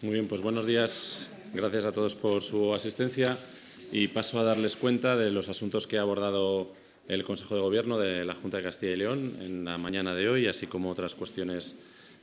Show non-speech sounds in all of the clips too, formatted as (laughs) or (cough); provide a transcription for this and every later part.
Muy bien, pues buenos días. Gracias a todos por su asistencia y paso a darles cuenta de los asuntos que ha abordado el Consejo de Gobierno de la Junta de Castilla y León en la mañana de hoy, así como otras cuestiones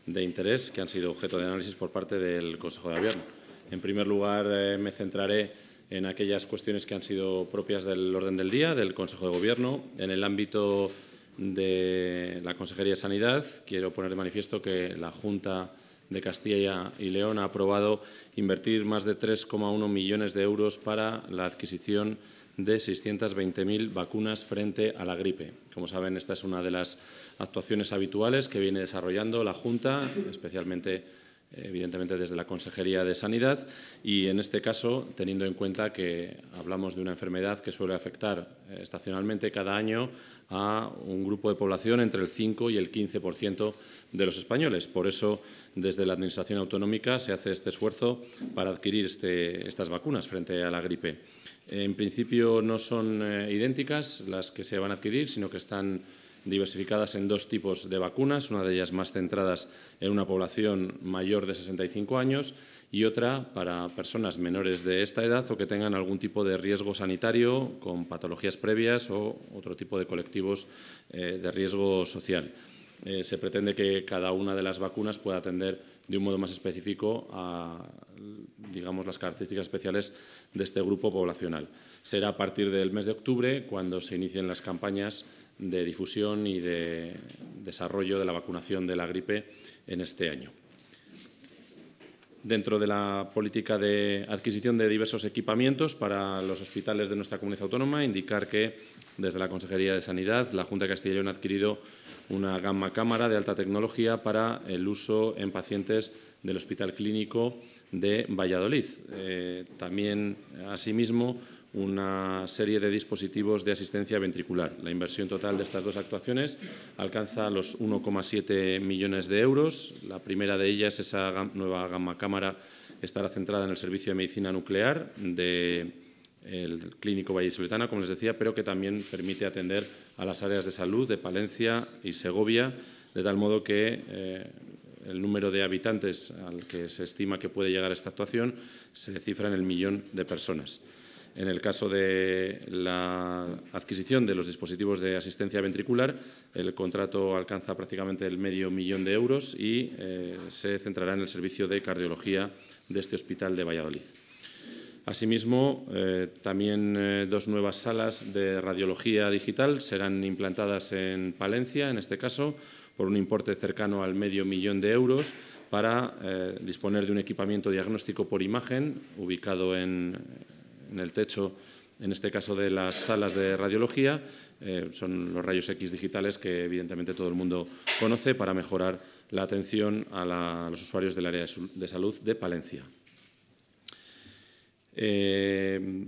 de interés que han sido objeto de análisis por parte del Consejo de Gobierno. En primer lugar, eh, me centraré en aquellas cuestiones que han sido propias del orden del día del Consejo de Gobierno. En el ámbito de la Consejería de Sanidad, quiero poner de manifiesto que la Junta de Castilla y León ha aprobado invertir más de 3,1 millones de euros para la adquisición de 620.000 vacunas frente a la gripe. Como saben, esta es una de las actuaciones habituales que viene desarrollando la Junta, especialmente evidentemente desde la Consejería de Sanidad y en este caso teniendo en cuenta que hablamos de una enfermedad que suele afectar eh, estacionalmente cada año a un grupo de población entre el 5 y el 15% de los españoles. Por eso, desde la Administración Autonómica se hace este esfuerzo para adquirir este, estas vacunas frente a la gripe. En principio no son eh, idénticas las que se van a adquirir, sino que están diversificadas en dos tipos de vacunas, una de ellas más centradas en una población mayor de 65 años y otra para personas menores de esta edad o que tengan algún tipo de riesgo sanitario con patologías previas o otro tipo de colectivos eh, de riesgo social. Eh, se pretende que cada una de las vacunas pueda atender de un modo más específico a digamos, las características especiales de este grupo poblacional. Será a partir del mes de octubre cuando se inicien las campañas de difusión y de desarrollo de la vacunación de la gripe en este año. Dentro de la política de adquisición de diversos equipamientos para los hospitales de nuestra comunidad autónoma, indicar que desde la Consejería de Sanidad la Junta de León ha adquirido una gama cámara de alta tecnología para el uso en pacientes del Hospital Clínico de Valladolid. Eh, también, asimismo, una serie de dispositivos de asistencia ventricular. La inversión total de estas dos actuaciones alcanza los 1,7 millones de euros. La primera de ellas, esa nueva gama cámara, estará centrada en el servicio de medicina nuclear del Valle Clínico Vallisoletana, como les decía, pero que también permite atender a las áreas de salud de Palencia y Segovia, de tal modo que eh, el número de habitantes al que se estima que puede llegar esta actuación se cifra en el millón de personas. En el caso de la adquisición de los dispositivos de asistencia ventricular, el contrato alcanza prácticamente el medio millón de euros y eh, se centrará en el servicio de cardiología de este hospital de Valladolid. Asimismo, eh, también eh, dos nuevas salas de radiología digital serán implantadas en Palencia, en este caso, por un importe cercano al medio millón de euros para disponer de un equipamiento diagnóstico por imagen ubicado en en el techo, en este caso de las salas de radiología, eh, son los rayos X digitales que evidentemente todo el mundo conoce para mejorar la atención a, los usuarios del área de, salud de Palencia. Eh,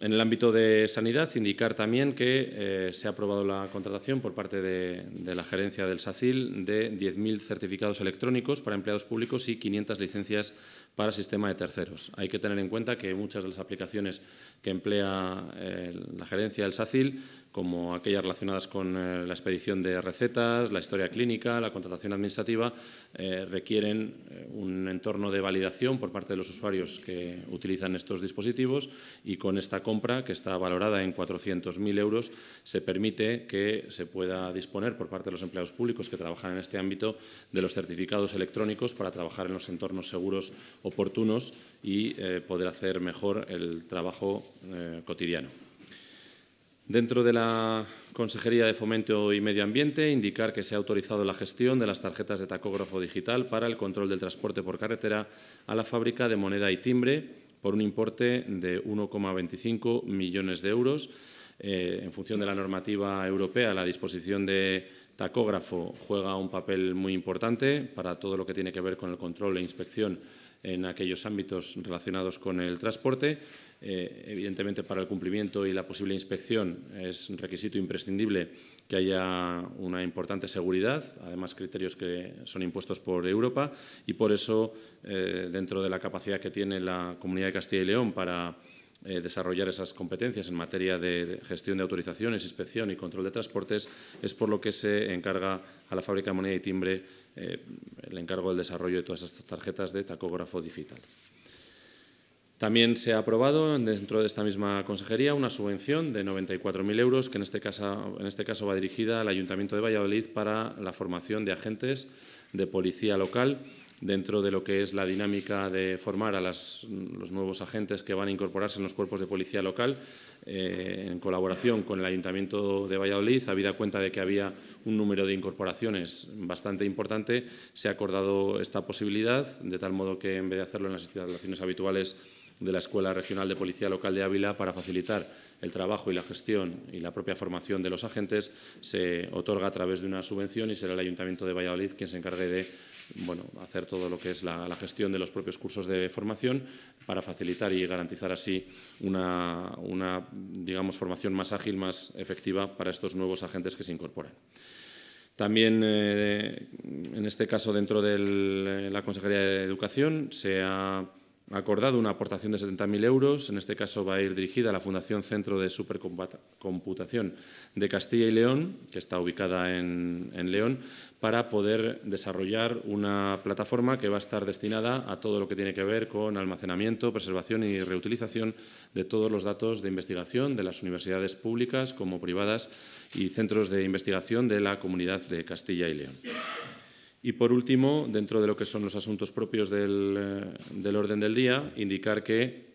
en el ámbito de sanidad, indicar también que eh, se ha aprobado la contratación por parte de, de la gerencia del SACIL de 10.000 certificados electrónicos para empleados públicos y 500 licencias para sistema de terceros. Hay que tener en cuenta que muchas de las aplicaciones que emplea eh, la gerencia del SACIL, como aquellas relacionadas con eh, la expedición de recetas, la historia clínica, la contratación administrativa, eh, requieren un entorno de validación por parte de los usuarios que utilizan estos dispositivos y con esta compra, que está valorada en 400.000 euros, se permite que se pueda disponer por parte de los empleados públicos que trabajan en este ámbito de los certificados electrónicos para trabajar en los entornos seguros oportunos y eh, poder hacer mejor el trabajo eh, cotidiano. Dentro de la Consejería de Fomento y Medio Ambiente, indicar que se ha autorizado la gestión de las tarjetas de tacógrafo digital para el control del transporte por carretera a la fábrica de moneda y timbre por un importe de 1,25 millones de euros. Eh, en función de la normativa europea, la disposición de tacógrafo juega un papel muy importante para todo lo que tiene que ver con el control e inspección en aquellos ámbitos relacionados con el transporte. Eh, evidentemente, para el cumplimiento y la posible inspección es un requisito imprescindible que haya una importante seguridad, además criterios que son impuestos por Europa y por eso, eh, dentro de la capacidad que tiene la Comunidad de Castilla y León para eh, desarrollar esas competencias en materia de gestión de autorizaciones, inspección y control de transportes, es por lo que se encarga a la fábrica de moneda y timbre eh, el encargo del desarrollo de todas estas tarjetas de tacógrafo digital. También se ha aprobado dentro de esta misma consejería una subvención de 94.000 euros que en este, caso, en este caso va dirigida al Ayuntamiento de Valladolid para la formación de agentes de policía local dentro de lo que es la dinámica de formar a los nuevos agentes que van a incorporarse en los cuerpos de policía local, eh, en colaboración con el Ayuntamiento de Valladolid, habida cuenta de que había un número de incorporaciones bastante importante, se ha acordado esta posibilidad, de tal modo que en vez de hacerlo en las instalaciones habituales de la Escuela Regional de Policía Local de Ávila para facilitar el trabajo y la gestión y la propia formación de los agentes se otorga a través de una subvención y será el Ayuntamiento de Valladolid quien se encargue de bueno, hacer todo lo que es la, gestión de los propios cursos de formación para facilitar y garantizar así una, digamos, formación más ágil, más efectiva para estos nuevos agentes que se incorporan. También, eh, en este caso, dentro de la Consejería de Educación, se ha acordado una aportación de 70.000 euros. En este caso va a ir dirigida a la Fundación Centro de Supercomputación de Castilla y León, que está ubicada en León, para poder desarrollar una plataforma que va a estar destinada a todo lo que tiene que ver con almacenamiento, preservación y reutilización de todos los datos de investigación de las universidades públicas como privadas y centros de investigación de la comunidad de Castilla y León. Y por último, dentro de lo que son los asuntos propios del, eh, del orden del día, indicar que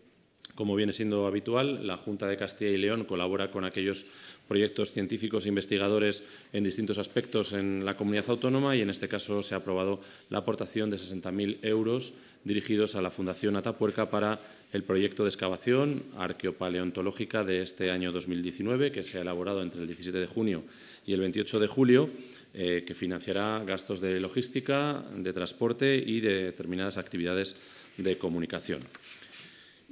como viene siendo habitual, la Junta de Castilla y León colabora con aquellos proyectos científicos e investigadores en distintos aspectos en la comunidad autónoma y en este caso se ha aprobado la aportación de 60.000 euros dirigidos a la Fundación Atapuerca para el proyecto de excavación arqueopaleontológica de este año 2019 que se ha elaborado entre el 17 de junio y el 28 de julio eh, que financiará gastos de logística, de transporte y de determinadas actividades de comunicación.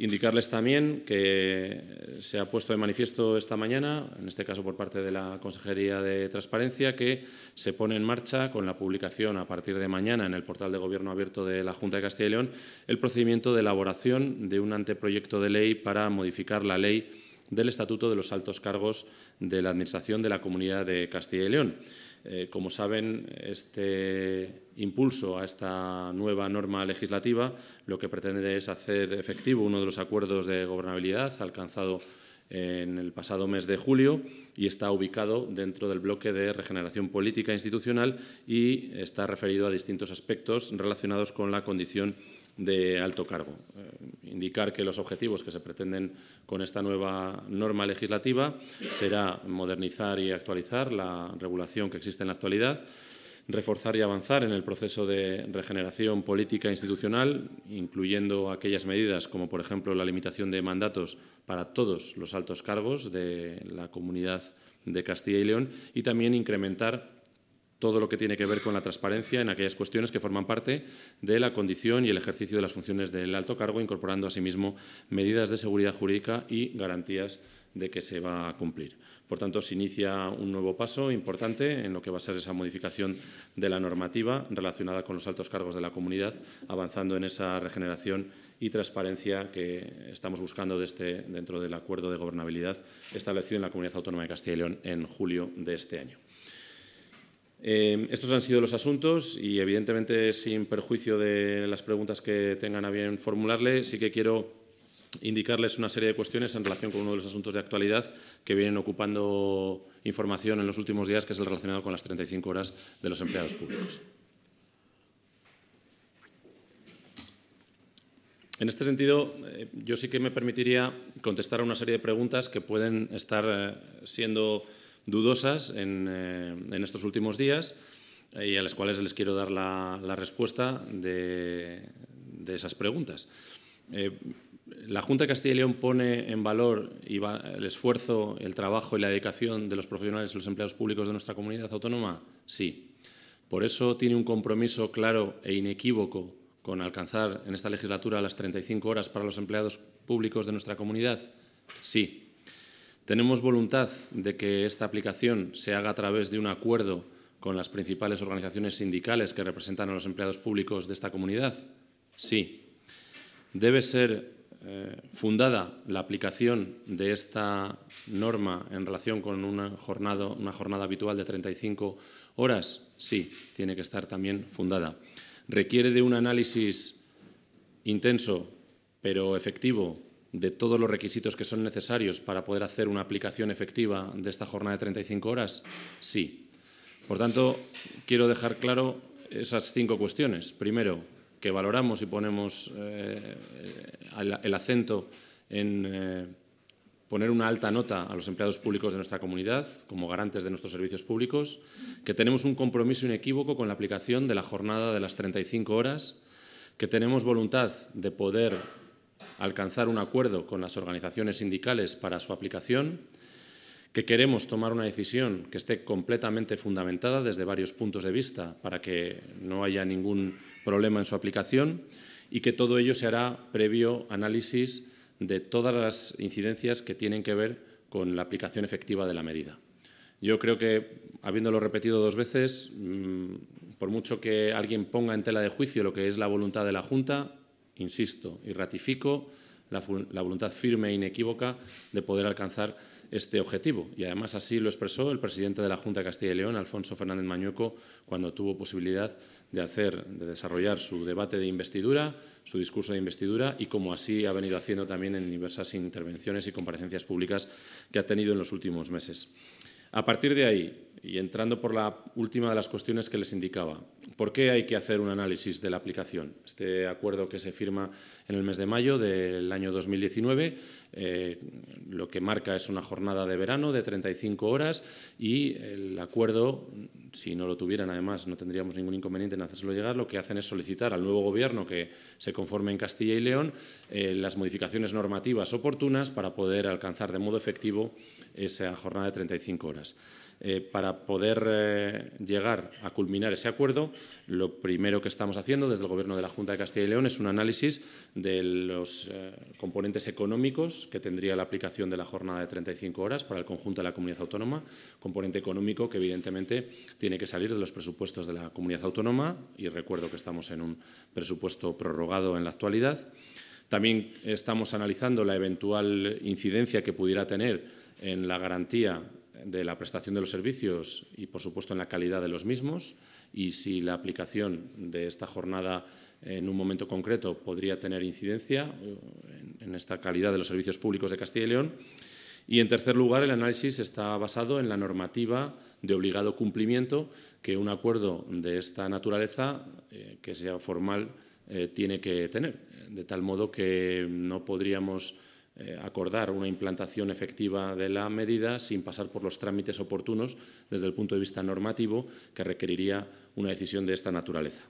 Indicarles también que se ha puesto de manifiesto esta mañana, en este caso por parte de la Consejería de Transparencia, que se pone en marcha con la publicación a partir de mañana en el portal de Gobierno Abierto de la Junta de Castilla y León el procedimiento de elaboración de un anteproyecto de ley para modificar la ley del Estatuto de los Altos Cargos de la Administración de la Comunidad de Castilla y León. Eh, como saben, este impulso a esta nueva norma legislativa lo que pretende es hacer efectivo uno de los acuerdos de gobernabilidad alcanzado en el pasado mes de julio y está ubicado dentro del bloque de regeneración política institucional y está referido a distintos aspectos relacionados con la condición de alto cargo. Eh, indicar que los objetivos que se pretenden con esta nueva norma legislativa será modernizar y actualizar la regulación que existe en la actualidad, reforzar y avanzar en el proceso de regeneración política e institucional, incluyendo aquellas medidas como, por ejemplo, la limitación de mandatos para todos los altos cargos de la comunidad de Castilla y León y también incrementar todo lo que tiene que ver con la transparencia en aquellas cuestiones que forman parte de la condición y el ejercicio de las funciones del alto cargo, incorporando asimismo medidas de seguridad jurídica y garantías de que se va a cumplir. Por tanto, se inicia un nuevo paso importante en lo que va a ser esa modificación de la normativa relacionada con los altos cargos de la comunidad, avanzando en esa regeneración y transparencia que estamos buscando este, dentro del acuerdo de gobernabilidad establecido en la Comunidad Autónoma de Castilla y León en julio de este año. Em, estos han sido los asuntos y, evidentemente, sin perjuicio de las preguntas que tengan a bien formularle, sí que quiero indicarles una serie de cuestiones en relación con uno de los asuntos de actualidad que vienen ocupando información en los últimos días, que es el relacionado con las 35 horas de los empleados públicos. En este sentido, eh, yo sí que me permitiría contestar a una serie de preguntas que pueden estar eh, siendo dudosas eh, en, estos últimos días y a las cuales les quiero dar la, respuesta de, esas preguntas. Eh, la Junta de Castilla y León pone en valor el esfuerzo, el trabajo y la dedicación de los profesionales y los empleados públicos de nuestra comunidad autónoma. Sí. Por eso tiene un compromiso claro e inequívoco con alcanzar en esta legislatura las 35 horas para los empleados públicos de nuestra comunidad. Sí. Tenemos voluntad de que esta aplicación se haga a través de un acuerdo con las principales organizaciones sindicales que representan a los empleados públicos de esta comunidad. Sí. Debe ser eh, fundada la aplicación de esta norma en relación con una jornada, una jornada habitual de 35 horas, sí, tiene que estar también fundada. Requiere de un análisis intenso, pero efectivo, de todos los requisitos que son necesarios para poder hacer una aplicación efectiva de esta jornada de 35 horas? Sí. Por tanto, quiero dejar claro esas cinco cuestiones. Primero, que valoramos y ponemos eh, el acento en eh, poner una alta nota a los empleados públicos de nuestra comunidad como garantes de nuestros servicios públicos, que tenemos un compromiso inequívoco con la aplicación de la jornada de las 35 horas, que tenemos voluntad de poder alcanzar un acuerdo con las organizaciones sindicales para su aplicación, que queremos tomar una decisión que esté completamente fundamentada desde varios puntos de vista para que no haya ningún problema en su aplicación y que todo ello se hará previo análisis de todas las incidencias que tienen que ver con la aplicación efectiva de la medida. Yo creo que, habiéndolo repetido dos veces, mm, por mucho que alguien ponga en tela de juicio lo que es la voluntad de la Junta, insisto y ratifico la, voluntad firme e inequívoca de poder alcanzar este objetivo. Y además así lo expresó el presidente de la Junta de Castilla y León, Alfonso Fernández Mañueco, cuando tuvo posibilidad de, hacer, de desarrollar su debate de investidura, su discurso de investidura y como así ha venido haciendo también en diversas intervenciones y comparecencias públicas que ha tenido en los últimos meses. A partir de ahí, y entrando por la última de las cuestiones que les indicaba, ¿por qué hay que hacer un análisis de la aplicación? Este acuerdo que se firma en el mes de mayo del año 2019 eh, lo que marca es una jornada de verano de 35 horas y el acuerdo, si no lo tuvieran además no tendríamos ningún inconveniente en hacérselo llegar, lo que hacen es solicitar al nuevo gobierno que se conforme en Castilla y León eh, las modificaciones normativas oportunas para poder alcanzar de modo efectivo esa jornada de 35 horas. Eh, para poder eh, llegar a culminar ese acuerdo, lo primero que estamos haciendo desde el Gobierno de la Junta de Castilla y León es un análisis de los eh, componentes económicos que tendría la aplicación de la jornada de 35 horas para el conjunto de la comunidad autónoma, componente económico que evidentemente tiene que salir de los presupuestos de la comunidad autónoma y recuerdo que estamos en un presupuesto prorrogado en la actualidad. También estamos analizando la eventual incidencia que pudiera tener en la garantía de la prestación de los servicios y, por supuesto, en la calidad de los mismos y si la aplicación de esta jornada en un momento concreto podría tener incidencia eh, en esta calidad de los servicios públicos de Castilla y León. Y, en tercer lugar, el análisis está basado en la normativa de obligado cumplimiento que un acuerdo de esta naturaleza, eh, que sea formal, eh, tiene que tener, de tal modo que no podríamos eh, acordar una implantación efectiva de la medida sin pasar por los trámites oportunos desde el punto de vista normativo que requeriría una decisión de esta naturaleza.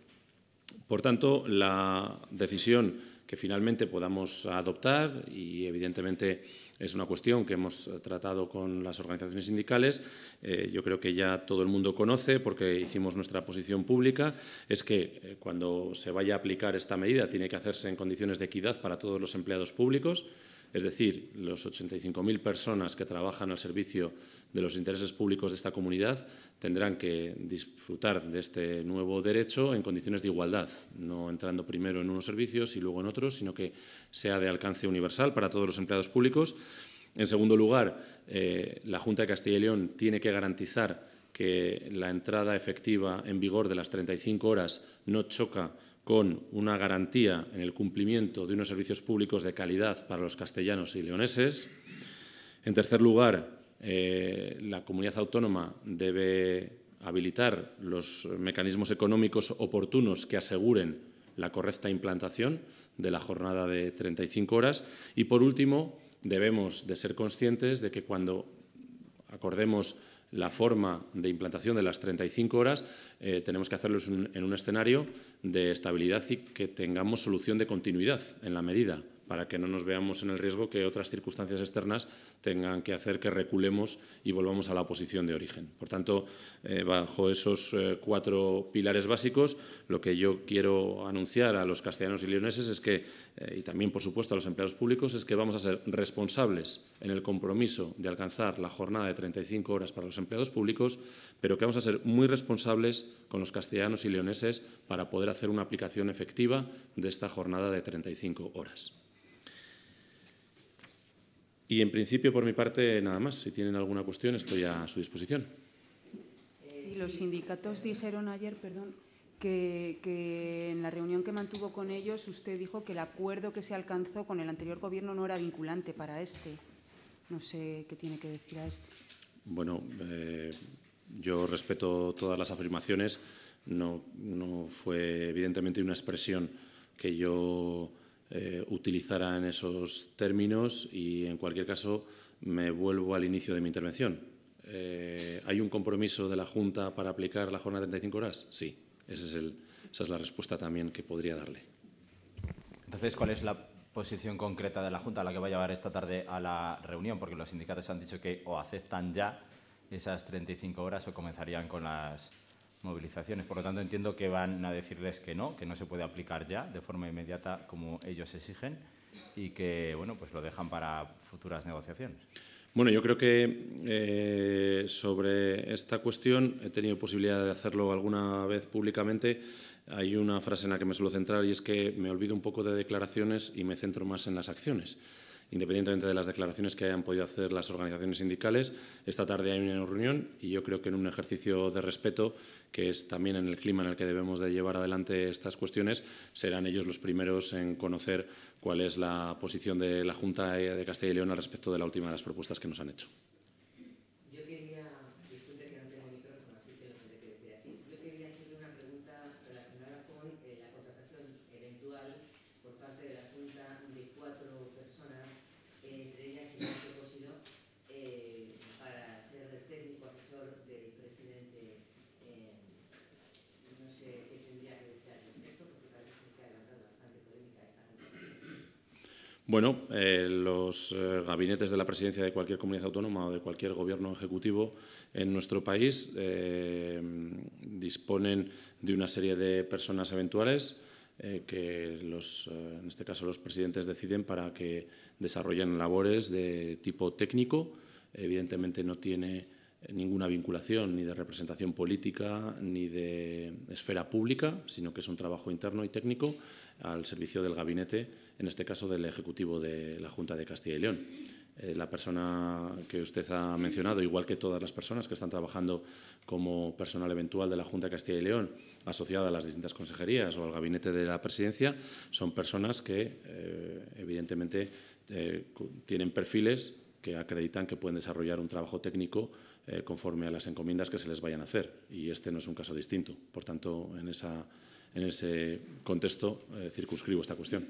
Por tanto, la decisión que finalmente podamos adoptar y evidentemente es una cuestión que hemos tratado con las organizaciones sindicales. Eh, yo creo que ya todo el mundo conoce, porque hicimos nuestra posición pública, es que eh, cuando se vaya a aplicar esta medida tiene que hacerse en condiciones de equidad para todos los empleados públicos. Es decir, los 85.000 personas que trabajan al servicio de los intereses públicos de esta comunidad tendrán que disfrutar de este nuevo derecho en condiciones de igualdad, no entrando primero en unos servicios y luego en otros, sino que sea de alcance universal para todos los empleados públicos. En segundo lugar, eh, la Junta de Castilla y León tiene que garantizar que la entrada efectiva en vigor de las 35 horas no choca con una garantía en el cumplimiento de unos servicios públicos de calidad para los castellanos y leoneses. En tercer lugar, eh, la comunidad autónoma debe habilitar los mecanismos económicos oportunos que aseguren la correcta implantación de la jornada de 35 horas. Y, por último, debemos de ser conscientes de que cuando acordemos la forma de implantación de las 35 horas, eh, tenemos que hacerlo en un escenario de estabilidad y que tengamos solución de continuidad en la medida para que no nos veamos en el riesgo que otras circunstancias externas tengan que hacer que reculemos y volvamos a la posición de origen. Por tanto, eh, bajo esos eh, cuatro pilares básicos, lo que yo quiero anunciar a los castellanos y leoneses es que, eh, y también por supuesto a los empleados públicos, es que vamos a ser responsables en el compromiso de alcanzar la jornada de 35 horas para los empleados públicos, pero que vamos a ser muy responsables con los castellanos y leoneses para poder hacer una aplicación efectiva de esta jornada de 35 horas. Y en principio, por mi parte, nada más. Si tienen alguna cuestión, estoy a su disposición. los sindicatos dijeron ayer, perdón, que, en la reunión que mantuvo con ellos usted dijo que el acuerdo que se alcanzó con el anterior gobierno no era vinculante para este. No sé qué tiene que decir a esto. Bueno, eh, yo respeto todas las afirmaciones. no fue evidentemente una expresión que yo eh, utilizará en esos términos y, en cualquier caso, me vuelvo al inicio de mi intervención. Eh, ¿Hay un compromiso de la Junta para aplicar la jornada de 35 horas? Sí, es el, esa es la respuesta también que podría darle. Entonces, ¿cuál es la posición concreta de la Junta a la que va a llevar esta tarde a la reunión? Porque los sindicatos han dicho que o aceptan ya esas 35 horas o comenzarían con las movilizaciones. Por lo tanto, entiendo que van a decirles que no, que no se puede aplicar ya de forma inmediata como ellos exigen y que bueno, pues lo dejan para futuras negociaciones. Bueno, yo creo que eh, sobre esta cuestión he tenido posibilidad de hacerlo alguna vez públicamente. Hay una frase en la que me suelo centrar y es que me olvido un poco de declaraciones y me centro más en las acciones independientemente de las declaraciones que hayan podido hacer las organizaciones sindicales. Esta tarde hay una reunión y yo creo que en un ejercicio de respeto, que es también en el clima en el que debemos de llevar adelante estas cuestiones, serán ellos los primeros en conocer cuál es la posición de la Junta de Castilla y León al respecto de la última de las propuestas que nos han hecho. Bueno, eh, los eh, gabinetes de la presidencia de cualquier comunidad autónoma o de cualquier gobierno ejecutivo en nuestro país eh, disponen de una serie de personas eventuales que en este caso los presidentes deciden para que desarrollen labores de tipo técnico. Evidentemente no tiene ninguna vinculación ni de representación política ni de esfera pública, sino que es un trabajo interno y técnico al servicio del gabinete, en este caso del Ejecutivo de la Junta de Castilla y León. Eh, la persona que usted ha mencionado, igual que todas las personas que están trabajando como personal eventual de la Junta de Castilla y León, asociada a las distintas consejerías o al gabinete de la presidencia, son personas que, eh, evidentemente, eh, tienen perfiles que acreditan que pueden desarrollar un trabajo técnico conforme a las encomiendas que se les vayan a hacer. Y este no es un caso distinto. Por tanto, en esa en ese contexto eh, circunscribo esta cuestión.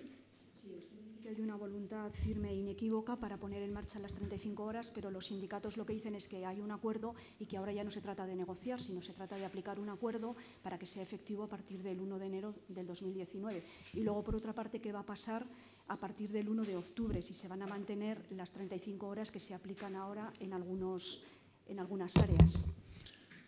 Sí, usted dice que hay una voluntad firme e inequívoca para poner en marcha las 35 horas, pero los sindicatos lo que dicen es que hay un acuerdo y que ahora ya no se trata de negociar, sino se trata de aplicar un acuerdo para que sea efectivo a partir del 1 de enero del 2019. Y luego, por otra parte, ¿qué va a pasar a partir del 1 de octubre, si se van a mantener las 35 horas que se aplican ahora en, algunos, en algunas áreas?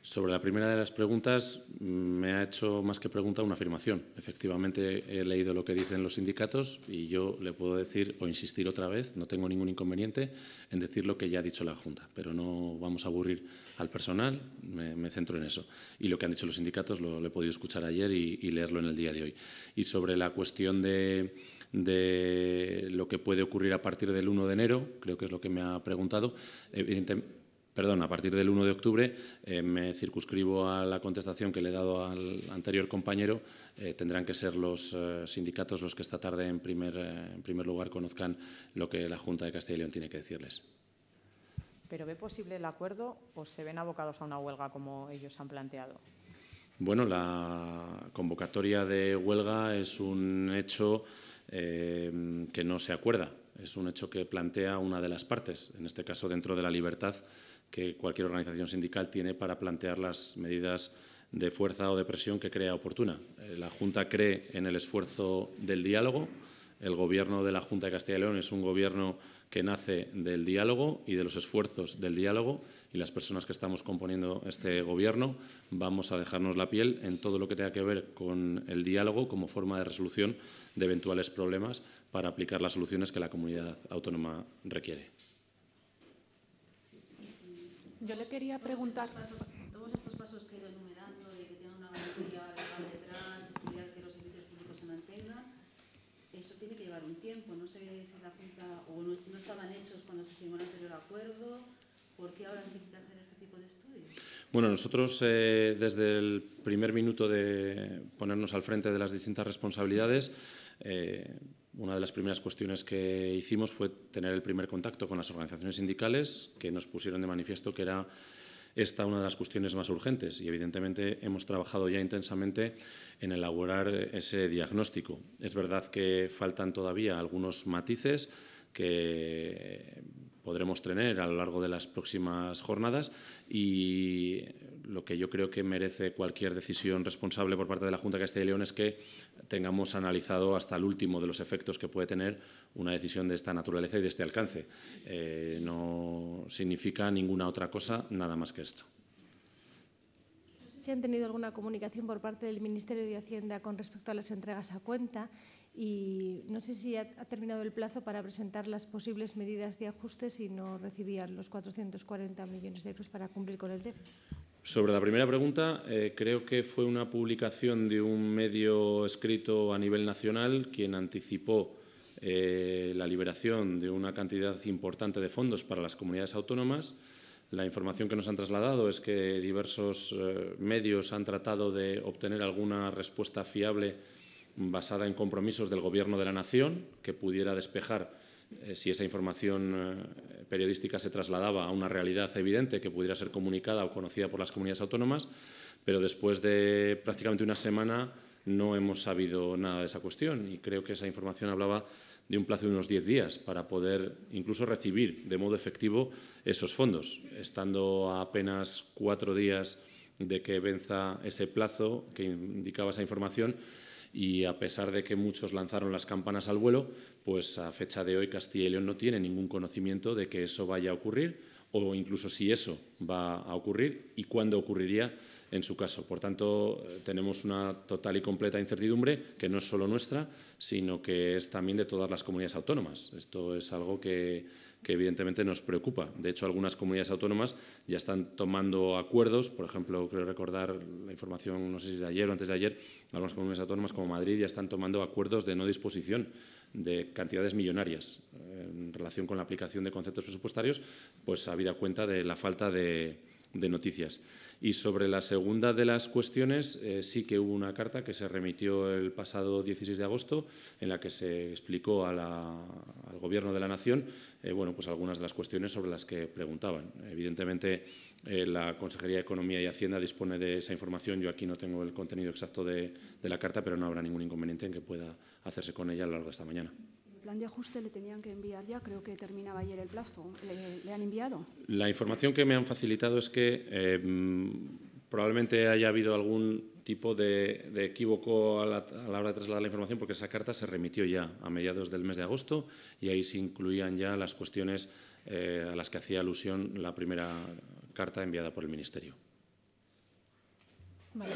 Sobre la primera de las preguntas, me ha hecho más que pregunta una afirmación. Efectivamente, he leído lo que dicen los sindicatos y yo le puedo decir o insistir otra vez, no tengo ningún inconveniente en decir lo que ya ha dicho la Junta, pero no vamos a aburrir al personal, me, centro en eso. Y lo que han dicho los sindicatos lo, he podido escuchar ayer y, leerlo en el día de hoy. Y sobre la cuestión de, de lo que puede ocurrir a partir del 1 de enero, creo que es lo que me ha preguntado, evidentemente perdón, a partir del 1 de octubre eh, me circunscribo a la contestación que le he dado al anterior compañero. Eh, tendrán que ser los eh, sindicatos los que esta tarde, en primer, en primer lugar, conozcan lo que la Junta de Castilla y León tiene que decirles. ¿Pero ve posible el acuerdo o se ven abocados a una huelga como ellos han planteado? Bueno, la convocatoria de huelga es un hecho que no se acuerda. Es un hecho que plantea una de las partes, en este caso dentro de la libertad que cualquier organización sindical tiene para plantear las medidas de fuerza o de presión que crea oportuna. Eh, la Junta cree en el esfuerzo del diálogo. El gobierno de la Junta de Castilla y León es un gobierno que nace del diálogo y de los esfuerzos del diálogo y las personas que estamos componiendo este gobierno vamos a dejarnos la piel en todo lo que tenga que ver con el diálogo como forma de resolución de eventuales problemas para aplicar las soluciones que la comunidad autónoma requiere. Yo le quería preguntar... Todos estos pasos, que he ido enumerando, de que tienen una garantía legal detrás, estudiar que los servicios públicos se mantengan, eso tiene que llevar un tiempo. No sé si la Junta o no, estaban hechos cuando se firmó el anterior acuerdo. ¿Por qué ahora se quita hacer este tipo de estudios? Bueno, nosotros eh, desde el primer minuto de ponernos al frente de las distintas responsabilidades, eh, una de las primeras cuestiones que hicimos fue tener el primer contacto con las organizaciones sindicales que nos pusieron de manifiesto que era esta una de las cuestiones más urgentes y evidentemente hemos trabajado ya intensamente en elaborar ese diagnóstico. Es verdad que faltan todavía algunos matices que podremos tener a lo largo de las próximas jornadas y lo que yo creo que merece cualquier decisión responsable por parte de la Junta de Castilla y León es que tengamos analizado hasta el último de los efectos que puede tener una decisión de esta naturaleza y de este alcance. Eh, no significa ninguna otra cosa, nada más que esto. No sé si han tenido alguna comunicación por parte del Ministerio de Hacienda con respecto a las entregas a cuenta y no sé si ha, terminado el plazo para presentar las posibles medidas de ajuste si no recibían los 440 millones de euros para cumplir con el déficit. Sobre la primera pregunta, eh, creo que fue una publicación de un medio escrito a nivel nacional quien anticipó eh, la liberación de una cantidad importante de fondos para las comunidades autónomas. La información que nos han trasladado es que diversos eh, medios han tratado de obtener alguna respuesta fiable basada en compromisos del Gobierno de la Nación que pudiera despejar eh, si esa información eh, periodística se trasladaba a una realidad evidente que pudiera ser comunicada o conocida por las comunidades autónomas, pero después de prácticamente una semana no hemos sabido nada de esa cuestión y creo que esa información hablaba de un plazo de unos 10 días para poder incluso recibir de modo efectivo esos fondos, estando a apenas cuatro días de que venza ese plazo que indicaba esa información, y a pesar de que muchos lanzaron las campanas al vuelo, pues a fecha de hoy Castilla y León no tiene ningún conocimiento de que eso vaya a ocurrir o incluso si eso va a ocurrir y cuándo ocurriría en su caso. Por tanto, eh, tenemos una total y completa incertidumbre que no es solo nuestra, sino que es también de todas las comunidades autónomas. Esto es algo que, evidentemente nos preocupa. De hecho, algunas comunidades autónomas ya están tomando acuerdos, por ejemplo, creo recordar la información, no sé si de ayer o antes de ayer, algunas comunidades autónomas como Madrid ya están tomando acuerdos de no disposición de cantidades millonarias eh, en relación con la aplicación de conceptos presupuestarios, pues habida cuenta de la falta de noticias. Y sobre la segunda de las cuestiones, eh, sí que hubo una carta que se remitió el pasado 16 de agosto, en la que se explicó a la, al Gobierno de la Nación eh, bueno, pues algunas de las cuestiones sobre las que preguntaban. Evidentemente, eh, la Consejería de Economía y Hacienda dispone de esa información. Yo aquí no tengo el contenido exacto de la carta, pero no habrá ningún inconveniente en que pueda hacerse con ella a lo largo de esta mañana plan de ajuste le tenían que enviar ya, creo que terminaba ayer el plazo. ¿Le, han enviado? La información que me han facilitado es que em, probablemente haya habido algún tipo de, equívoco a la, hora de trasladar la información, porque esa carta se remitió ya a mediados del mes de agosto y ahí se incluían ya las cuestiones eh, a las que hacía alusión la primera carta enviada por el Ministerio.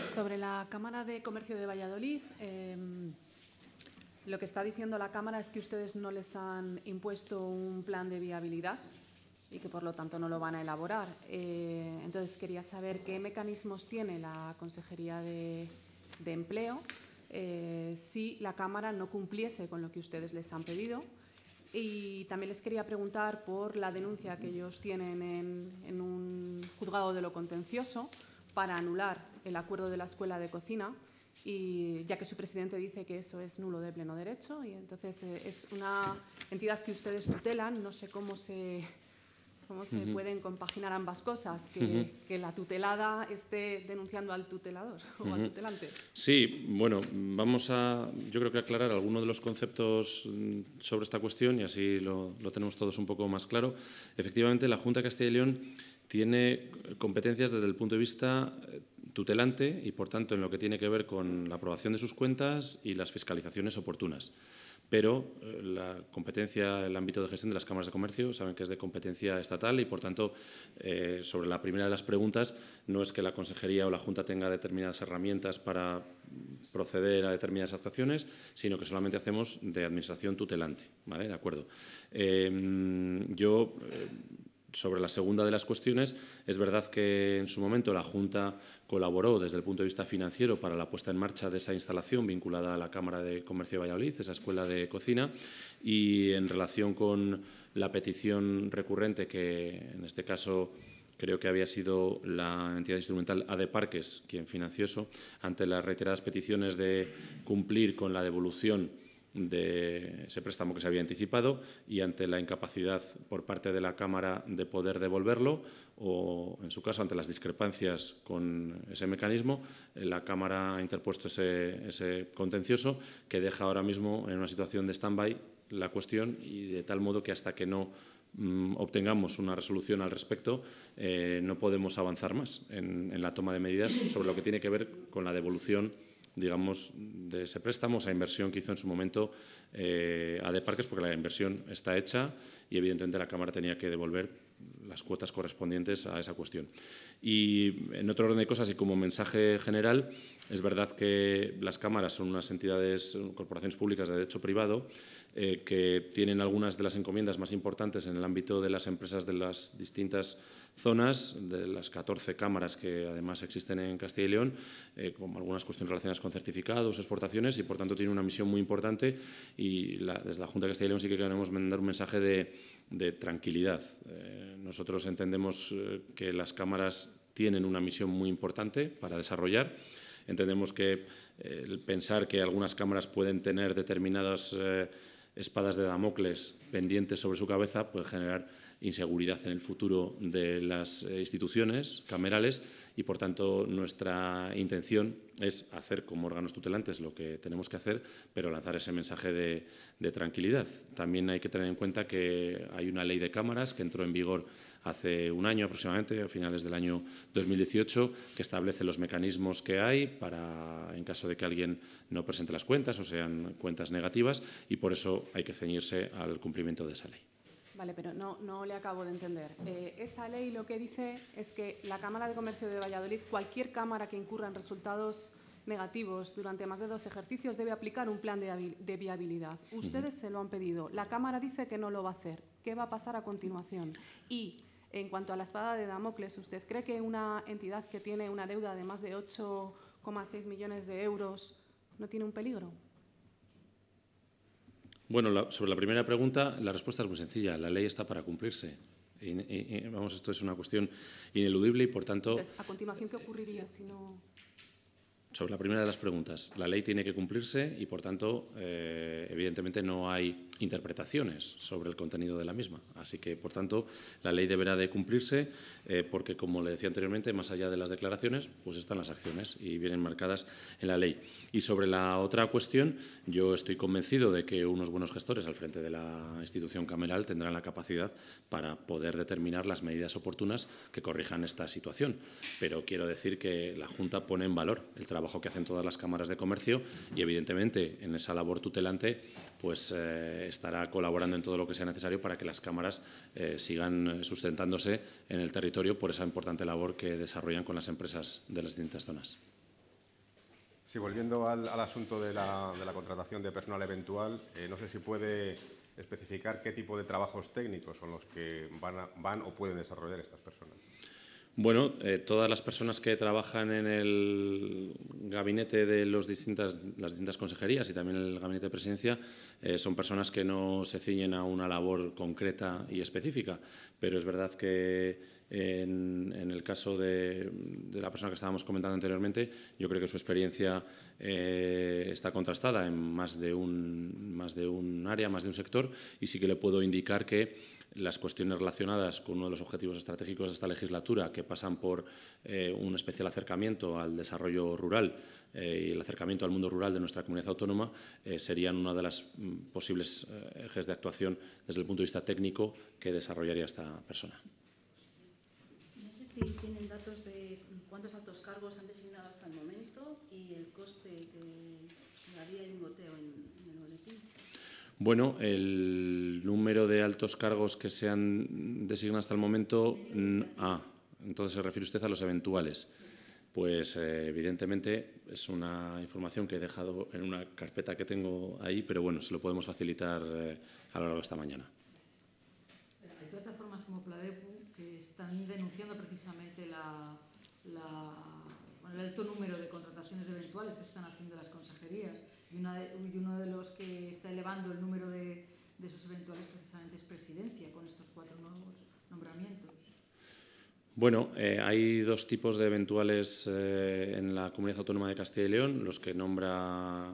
sobre la Cámara de Comercio de Valladolid. Em, lo que está diciendo la Cámara es que ustedes no les han impuesto un plan de viabilidad y que por lo tanto no lo van a elaborar. Eh, entonces quería saber qué mecanismos tiene la Consejería de, Empleo eh, si la Cámara no cumpliese con lo que ustedes les han pedido. Y también les quería preguntar por la denuncia que ellos tienen en un juzgado de lo contencioso para anular el acuerdo de la escuela de cocina y ya que su presidente dice que eso es nulo de pleno derecho y entonces eh, es una entidad que ustedes tutelan, no sé cómo se, cómo se pueden compaginar ambas cosas, que, la tutelada esté denunciando al tutelador o al tutelante. Sí, bueno, vamos a, yo creo que aclarar algunos de los conceptos mm, sobre esta cuestión y así lo, lo tenemos todos un poco más claro. Efectivamente, la Junta de Castilla y León tiene competencias desde el punto de vista eh, tutelante y, por tanto, en lo que tiene que ver con la aprobación de sus cuentas y las fiscalizaciones oportunas. Pero eh, la competencia, el ámbito de gestión de las cámaras de comercio, saben que es de competencia estatal y, por tanto, eh, sobre la primera de las preguntas, no es que la Consejería o la Junta tenga determinadas herramientas para proceder a determinadas actuaciones, sino que solamente hacemos de administración tutelante. ¿vale? De acuerdo. Em, yo eh, sobre la segunda de las cuestiones, es verdad que en su momento la Junta colaboró desde el punto de vista financiero para la puesta en marcha de esa instalación vinculada a la Cámara de Comercio de Valladolid, esa escuela de cocina, y en relación con la petición recurrente que en este caso creo que había sido la entidad instrumental AD Parques quien financió eso, ante las reiteradas peticiones de cumplir con la devolución de ese préstamo que se había anticipado y ante la incapacidad por parte de la Cámara de poder devolverlo o, en su caso, ante las discrepancias con ese mecanismo, eh, la Cámara ha interpuesto ese, contencioso que deja ahora mismo en una situación de stand-by la cuestión y de tal modo que hasta que no mm, obtengamos una resolución al respecto, eh, no podemos avanzar más en, la toma de medidas sobre lo que tiene que ver con la devolución digamos, de ese préstamo, esa inversión que hizo en su momento eh, a de Parques, porque la inversión está hecha y evidentemente la Cámara tenía que devolver las cuotas correspondientes a esa cuestión. Y en otro orden de cosas y como mensaje general, es verdad que las cámaras son unas entidades, corporaciones públicas de derecho privado eh, que tienen algunas de las encomiendas más importantes en el ámbito de las empresas de las distintas zonas, de las 14 cámaras que además existen en Castilla y León, eh, con algunas cuestiones relacionadas con certificados, exportaciones, y por tanto tiene una misión muy importante y desde la Junta de Castilla y León sí que queremos mandar un mensaje de, tranquilidad. Eh, nosotros entendemos eh, que las cámaras tienen una misión muy importante para desarrollar. Entendemos que el pensar que algunas cámaras pueden tener determinadas espadas de Damocles pendientes sobre su cabeza puede generar inseguridad en el futuro de las eh, instituciones camerales y, por tanto, nuestra intención es hacer como órganos tutelantes lo que tenemos que hacer, pero lanzar ese mensaje de, de tranquilidad. También hay que tener en cuenta que hay una ley de cámaras que entró en vigor hace un año aproximadamente, a finales del año 2018, que establece los mecanismos que hay para, en caso de que alguien no presente las cuentas o sean cuentas negativas, y por eso hay que ceñirse al cumplimiento de esa ley. Vale, pero no, no le acabo de entender. Eh, esa ley lo que dice es que la Cámara de Comercio de Valladolid, cualquier cámara que incurra en resultados negativos durante más de dos ejercicios debe aplicar un plan de, viabilidad. Ustedes se lo han pedido. La Cámara dice que no lo va a hacer. ¿Qué va a pasar a continuación? Y en cuanto a la espada de Damocles, ¿usted cree que una entidad que tiene una deuda de más de 8,6 millones de euros no tiene un peligro? Bueno, sobre la primera pregunta, la respuesta es muy sencilla. La ley está para cumplirse. vamos, esto es una cuestión ineludible y, por tanto… ¿A continuación qué ocurriría si no…? Sobre la primera de las preguntas, la ley tiene que cumplirse y, por tanto, eh, evidentemente no hay interpretaciones sobre el contenido de la misma. Así que, por tanto, la ley deberá de cumplirse eh, porque, como le decía anteriormente, más allá de las declaraciones, pues están las acciones y vienen marcadas en la ley. Y sobre la otra cuestión, yo estoy convencido de que unos buenos gestores al frente de la institución cameral tendrán la capacidad para poder determinar las medidas oportunas que corrijan esta situación. Pero quiero decir que la Junta pone en valor el trabajo que hacen todas las cámaras de comercio y evidentemente en esa labor tutelante pues eh, estará colaborando en todo lo que sea necesario para que las cámaras eh, sigan sustentándose en el territorio por esa importante labor que desarrollan con las empresas de las distintas zonas. Si volviendo al, asunto de la, contratación de personal eventual, eh, no sé si puede especificar qué tipo de trabajos técnicos son los que van, o pueden desarrollar estas personas. Bueno, todas las personas que trabajan en el, gabinete de las distintas consejerías y también el gabinete de presidencia eh, son personas que no se ciñen a una labor concreta y específica, pero es verdad que en, el caso de, la persona que estábamos comentando anteriormente, yo creo que su experiencia eh, está contrastada en más de un área, más de un sector, y sí que le puedo indicar que las cuestiones relacionadas con uno de los objetivos estratégicos de esta legislatura, que pasan por eh, un especial acercamiento al desarrollo rural eh, y el acercamiento al mundo rural de nuestra comunidad autónoma, eh, serían una de las mm, posibles ejes de actuación desde el punto de vista técnico que desarrollaría esta persona. No sé si tienen datos de cuántos altos cargos Bueno, el número de altos cargos que se han designado hasta el momento. Ah, entonces se refiere usted a los eventuales. Pues eh, evidentemente es una información que he dejado en una carpeta que tengo ahí, pero bueno, se lo podemos facilitar eh, a lo largo de esta mañana. Hay plataformas como Pladepu que están denunciando precisamente la, el alto número de contrataciones eventuales que se están haciendo las consejerías y, uno de los que está elevando el número de, esos eventuales precisamente es presidencia con estos cuatro nuevos nombramientos. Bueno, eh, hay dos tipos de eventuales eh, en la Comunidad Autónoma de Castilla y León, los que nombra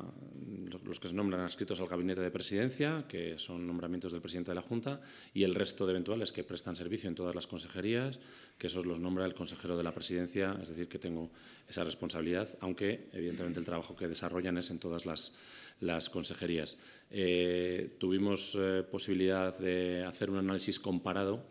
los que se nombran adscritos al gabinete de presidencia, que son nombramientos del presidente de la Junta, y el resto de eventuales que prestan servicio en todas las consejerías, que esos los nombra el consejero de la presidencia, es decir, que tengo esa responsabilidad, aunque evidentemente el trabajo que desarrollan es en todas las, consejerías. Eh, tuvimos eh, posibilidad de hacer un análisis comparado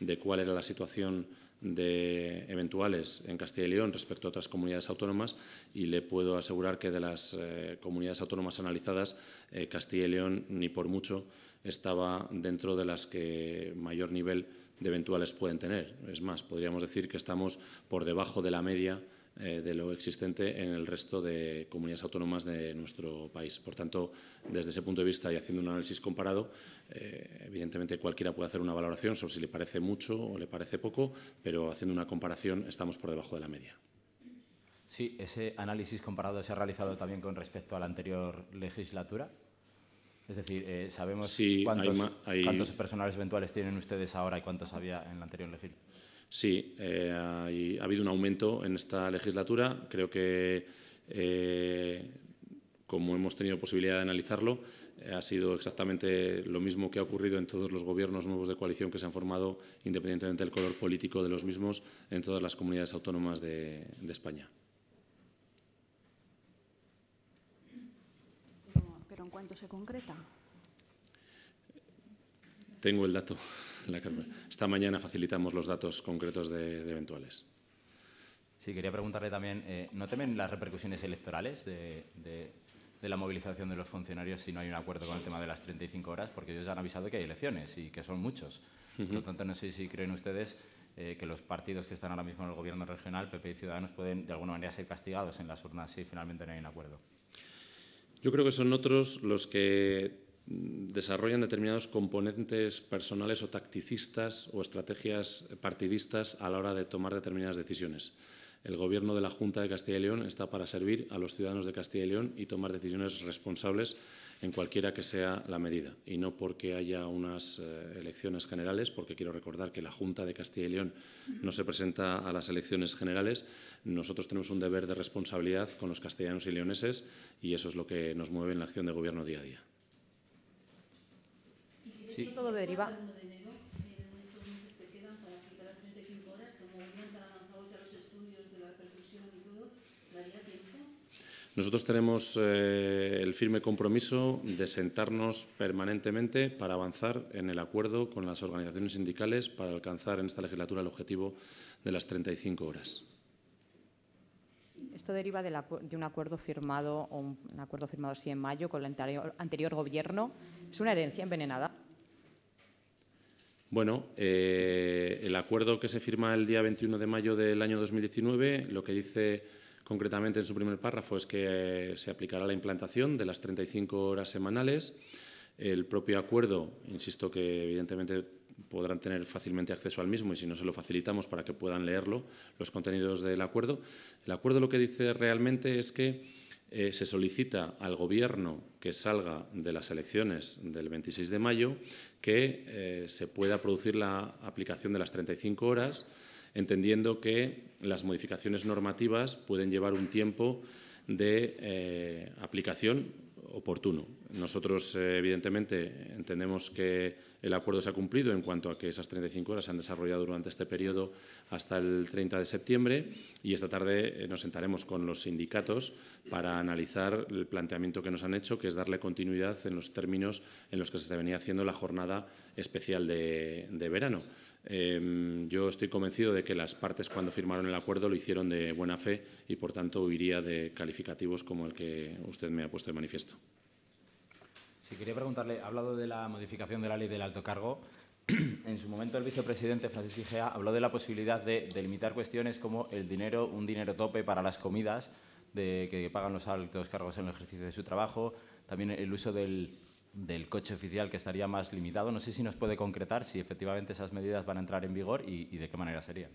de cuál era la situación de eventuales en Castilla y León respecto a otras comunidades autónomas y le puedo asegurar que de las eh, comunidades autónomas analizadas, eh, Castilla y León ni por mucho estaba dentro de las que mayor nivel de eventuales pueden tener. Es más, podríamos decir que estamos por debajo de la media eh, de lo existente en el resto de comunidades autónomas de nuestro país. Por tanto, desde ese punto de vista y haciendo un análisis comparado, eh, evidentemente cualquiera puede hacer una valoración sobre si le parece mucho o le parece poco, pero haciendo una comparación estamos por debajo de la media. Sí, ese análisis comparado se ha realizado también con respecto a la anterior legislatura. Es decir, eh, sabemos cuántos, personales eventuales tienen ustedes ahora y cuántos había en la anterior legislatura. Sí, eh, ha habido un aumento en esta legislatura. Creo que, como hemos tenido posibilidad de analizarlo, ha sido exactamente lo mismo que ha ocurrido en todos los gobiernos nuevos de coalición que se han formado, independientemente del color político de los mismos, en todas las comunidades autónomas de, España. Pero, ¿en cuanto se concreta? Tengo el dato. (laughs) Esta mañana facilitamos los datos concretos de, eventuales. Sí, quería preguntarle también, eh, ¿no temen las repercusiones electorales de de la movilización de los funcionarios si no hay un acuerdo con el tema de las 35 horas, porque ellos ya han avisado que hay elecciones y que son muchos. Por lo tanto, no sé si creen ustedes eh, que los partidos que están ahora mismo en el gobierno regional, PP y Ciudadanos, pueden de alguna manera ser castigados en las urnas si finalmente no hay un acuerdo. Yo creo que son otros los que mm, desarrollan determinados componentes personales o tacticistas o estrategias partidistas a la hora de tomar determinadas decisiones. El Gobierno de la Junta de Castilla y León está para servir a los ciudadanos de Castilla y León y tomar decisiones responsables en cualquiera que sea la medida. Y no porque haya unas eh, elecciones generales, porque quiero recordar que la Junta de Castilla y León no se presenta a las elecciones generales. Nosotros tenemos un deber de responsabilidad con los castellanos y leoneses y eso es lo que nos mueve en la acción de Gobierno día a día. Sí. todo Nosotros tenemos eh, el firme compromiso de sentarnos permanentemente para avanzar en el acuerdo con las organizaciones sindicales para alcanzar en esta legislatura el objetivo de las 35 horas. Esto deriva de, un acuerdo firmado, un, acuerdo firmado sí en mayo con el anterior, gobierno. ¿Es una herencia envenenada? Bueno, eh, el acuerdo que se firma el día 21 de mayo del año 2019 lo que dice concretamente en su primer párrafo, es que eh, se aplicará la implantación de las 35 horas semanales. El propio acuerdo, insisto que evidentemente podrán tener fácilmente acceso al mismo y si no se lo facilitamos para que puedan leerlo, los contenidos del acuerdo. El acuerdo lo que dice realmente es que eh, se solicita al Gobierno que salga de las elecciones del 26 de mayo que eh, se pueda producir la aplicación de las 35 horas, entendiendo que las modificaciones normativas pueden llevar un tiempo de eh, aplicación oportuno. Nosotros, eh, evidentemente, entendemos que el acuerdo se ha cumplido en cuanto a que esas 35 horas se han desarrollado durante este periodo hasta el 30 de septiembre y esta tarde eh, nos sentaremos con los sindicatos para analizar el planteamiento que nos han hecho, que es darle continuidad en los términos en los que se venía haciendo la jornada especial de, verano. Em, yo estoy convencido de que las partes cuando firmaron el acuerdo lo hicieron de buena fe y, por tanto, huiría de calificativos como el que usted me ha puesto de manifiesto. Si quería preguntarle, ha hablado de la modificación de la ley del alto cargo. (clears throat) en su momento el vicepresidente Francisco Igea habló de la posibilidad de delimitar cuestiones como el dinero, un dinero tope para las comidas de, que pagan los altos cargos en el ejercicio de su trabajo, también el uso del, del coche oficial que estaría más limitado. No sé si nos puede concretar si efectivamente esas medidas van a entrar en vigor y, de qué manera serían.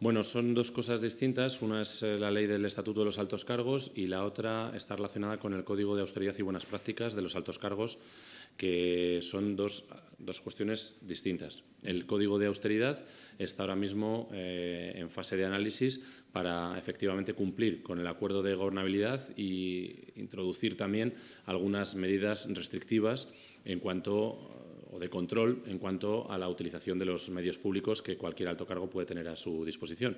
Bueno, son dos cosas distintas. Una es eh, la ley del Estatuto de los Altos Cargos y la otra está relacionada con el Código de Austeridad y Buenas Prácticas de los Altos Cargos que son dos, cuestiones distintas. El código de austeridad está ahora mismo eh, en fase de análisis para efectivamente cumplir con el acuerdo de gobernabilidad e introducir también algunas medidas restrictivas en cuanto o de control en cuanto a la utilización de los medios públicos que cualquier alto cargo puede tener a su disposición.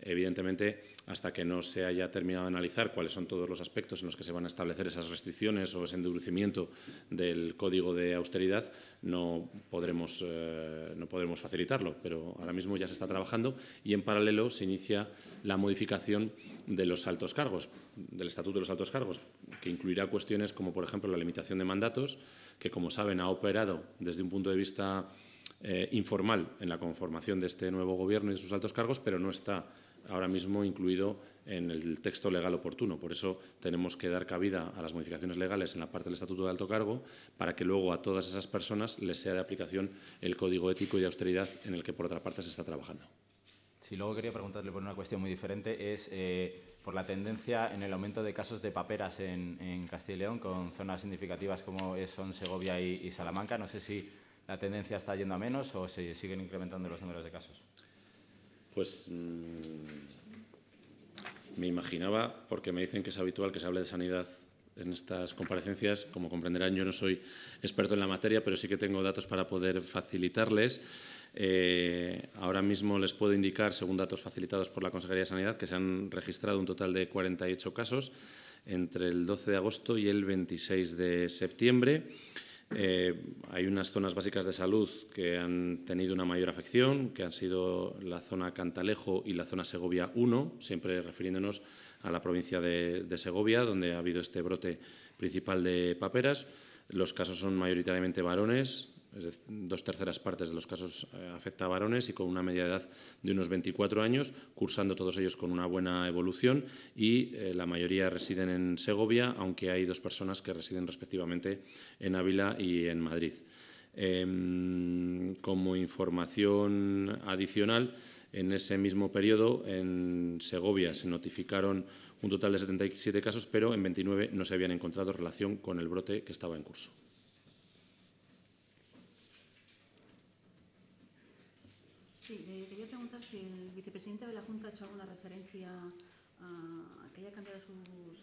Evidentemente, hasta que no se haya terminado de analizar cuáles son todos los aspectos en los que se van a establecer esas restricciones o ese endurecimiento del código de austeridad, no podremos, eh, no podremos facilitarlo. Pero ahora mismo ya se está trabajando y, en paralelo, se inicia la modificación de los altos cargos, del estatuto de los altos cargos, que incluirá cuestiones como, por ejemplo, la limitación de mandatos, que, como saben, ha operado desde un punto de vista eh, informal en la conformación de este nuevo gobierno y de sus altos cargos, pero no está ahora mismo incluido en el texto legal oportuno. Por eso tenemos que dar cabida a las modificaciones legales en la parte del Estatuto de Alto Cargo para que luego a todas esas personas les sea de aplicación el Código Ético y de Austeridad en el que, por otra parte, se está trabajando. Sí, luego quería preguntarle por una cuestión muy diferente. Es eh, por la tendencia en el aumento de casos de paperas en, Castilla y León, con zonas significativas como son Segovia y, y Salamanca. No sé si la tendencia está yendo a menos o se siguen incrementando los números de casos pues mm, me imaginaba, porque me dicen que es habitual que se hable de sanidad en estas comparecencias, como comprenderán yo no soy experto en la materia, pero sí que tengo datos para poder facilitarles. Eh, ahora mismo les puedo indicar, según datos facilitados por la Consejería de Sanidad, que se han registrado un total de 48 casos entre el 12 de agosto y el 26 de septiembre. Eh, hay unas zonas básicas de salud que han tenido una mayor afección, que han sido la zona Cantalejo y la zona Segovia 1, siempre refiriéndonos a la provincia de Segovia, donde ha habido este brote principal de paperas. Los casos son mayoritariamente varones, es decir, dos terceras partes de los casos eh, afecta a varones y con una media de edad de unos 24 años, cursando todos ellos con una buena evolución y eh, la mayoría residen en Segovia, aunque hay dos personas que residen respectivamente en Ávila y en Madrid. Em, como información adicional, en ese mismo periodo, en Segovia se notificaron un total de 77 casos, pero en 29 no se habían encontrado relación con el brote que estaba en curso. presidente de la Junta ha hecho alguna referencia a que haya cambiado su,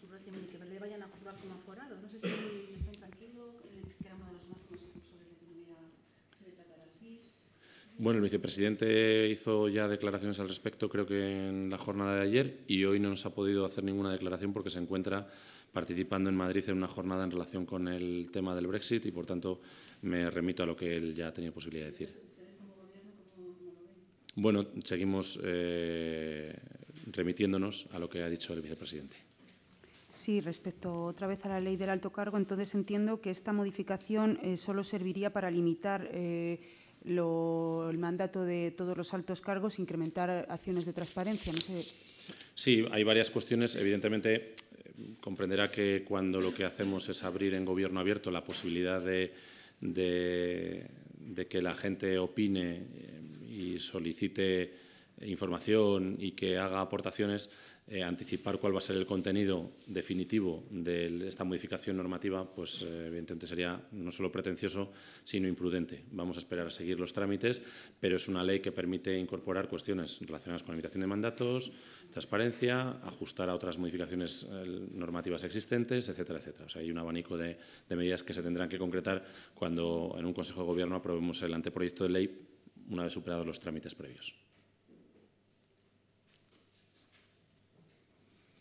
régimen y que le vayan a juzgar como aforado. No sé si está tranquilo. Eh, que era uno de los más impulsores de economía se le así. Bueno, el vicepresidente hizo ya declaraciones al respecto, creo que en la jornada de ayer, y hoy no nos ha podido hacer ninguna declaración porque se encuentra participando en Madrid en una jornada en relación con el tema del Brexit y, por tanto, me remito a lo que él ya ha tenido posibilidad de decir. Bueno, seguimos eh, remitiéndonos a lo que ha dicho el vicepresidente. Sí, respecto otra vez a la ley del alto cargo, entonces entiendo que esta modificación eh, solo serviría para limitar eh, el mandato de todos los altos cargos, incrementar acciones de transparencia. Sí, hay varias cuestiones. Evidentemente, comprenderá que cuando lo que hacemos es abrir en gobierno abierto la posibilidad de que la gente opine y solicite información y que haga aportaciones, eh, anticipar cuál va a ser el contenido definitivo de esta modificación normativa, pues eh, evidentemente sería no solo pretencioso, sino imprudente. Vamos a esperar a seguir los trámites, pero es una ley que permite incorporar cuestiones relacionadas con la limitación de mandatos, transparencia, ajustar a otras modificaciones eh, normativas existentes, etcétera, etcétera. O sea, hay un abanico de medidas que se tendrán que concretar cuando en un Consejo de Gobierno aprobemos el anteproyecto de ley una vez superados los trámites previos.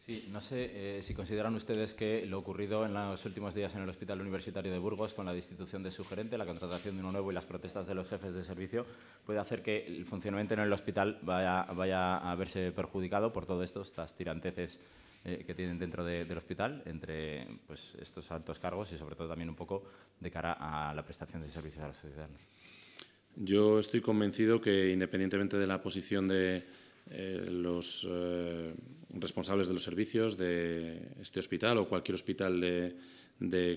Sí, no sé eh, si consideran ustedes que lo ocurrido en los últimos días en el Hospital Universitario de Burgos con la destitución de su gerente, la contratación de uno nuevo y las protestas de los jefes de servicio puede hacer que el funcionamiento en el hospital vaya, a verse perjudicado por todo esto, estas tiranteces eh, que tienen dentro del hospital entre pues, estos altos cargos y sobre todo también un poco de cara a la prestación de servicios a los ciudadanos. Yo estoy convencido que, independientemente de la posición de eh, los eh, responsables de los servicios de este hospital o cualquier hospital de,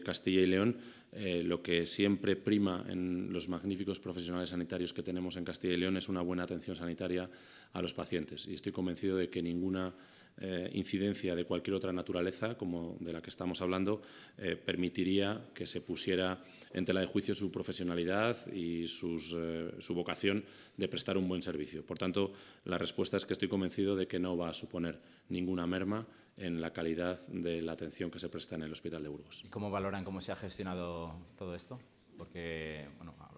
Castilla y León, eh, lo que siempre prima en los magníficos profesionales sanitarios que tenemos en Castilla y León es una buena atención sanitaria a los pacientes. Y estoy convencido de que ninguna eh, incidencia de cualquier otra naturaleza, como de la que estamos hablando, eh, permitiría que se pusiera en tela de juicio su profesionalidad y eh, su vocación de prestar un buen servicio. Por tanto, la respuesta es que estoy convencido de que no va a suponer ninguna merma en la calidad de la atención que se presta en el Hospital de Burgos. ¿Y cómo valoran cómo se ha gestionado todo esto? Porque,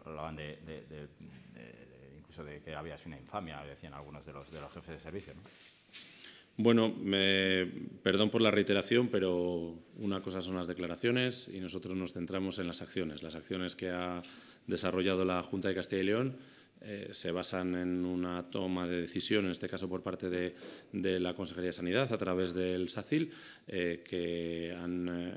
hablaban incluso de que había sido una infamia, decían algunos de los, de los jefes de servicio, ¿no? Bueno, perdón por la reiteración, pero una cosa son las declaraciones y nosotros nos centramos en las acciones. Las acciones que ha desarrollado la Junta de Castilla y León eh, se basan en una toma de decisión, en este caso por parte de, la Consejería de Sanidad a través del SACIL, eh, que han eh,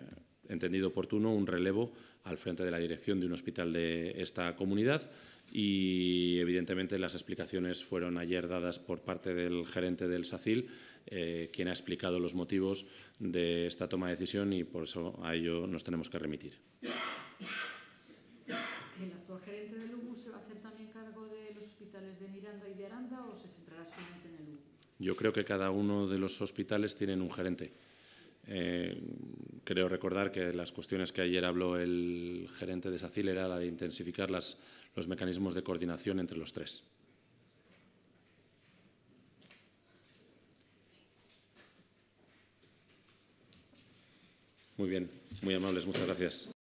entendido oportuno un relevo al frente de la dirección de un hospital de esta comunidad y evidentemente las explicaciones fueron ayer dadas por parte del gerente del SACIL, eh, quien ha explicado los motivos de esta toma de decisión y por eso a ello nos tenemos que remitir. ¿El actual gerente del UMU se va a hacer también cargo de los hospitales de Miranda y de Aranda o se centrará solamente en el UMU? Yo creo que cada uno de los hospitales tienen un gerente. Eh, creo recordar que las cuestiones que ayer habló el gerente de SACIL era la de intensificar los mecanismos de coordinación entre los tres. Muy bien, muy amables, muchas gracias.